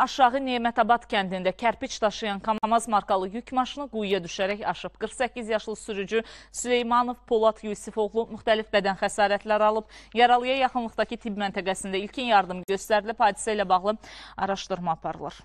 Aşağı Nemətabad kəndində kərpiç daşıyan Kamaz markalı yük maşını quyuya düşərək aşıb. 48 yaşlı sürücü Süleymanov Polat Yusifoğlu müxtəlif bədən xəsarətlər alıb. Yaralıya yaxınlıqdakı tibb məntəqəsində ilkin yardım göstərilib. Hadisə ilə bağlı araşdırma aparılır.